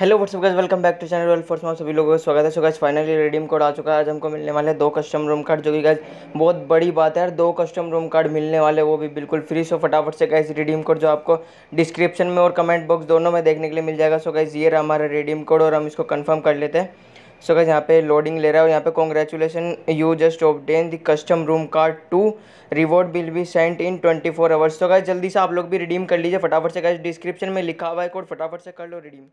hello what's up guys welcome back to channel well force में सभी लोगों का स्वागत है so guys finally redeem code आ चुका है आज हमको मिलने वाले दो कस्टम रूम कार्ड जो कि गाइस बहुत बड़ी बात है यार दो कस्टम रूम कार्ड मिलने वाले वो भी बिल्कुल फ्री सो फटाफट से गाइस रिडीम कोड जो आपको डिस्क्रिप्शन में और कमेंट बॉक्स दोनों में देखने के लिए मिल जाएगा सो गाइज ये रहा हमारा रिडीम कोड और हम इसको कन्फर्म कर लेते हैं सो गाइस यहाँ पे लोडिंग ले रहा है और यहाँ पे congratulation you just obtain the custom room card to reward will be sent in twenty four hours तो गाइज जल्दी से आप लोग भी रिडीम कर लीजिए फटाफट से गाइज डिस्क्रिप्शन में लिखा हुआ है कोड फटाफट से कर लो रिडीम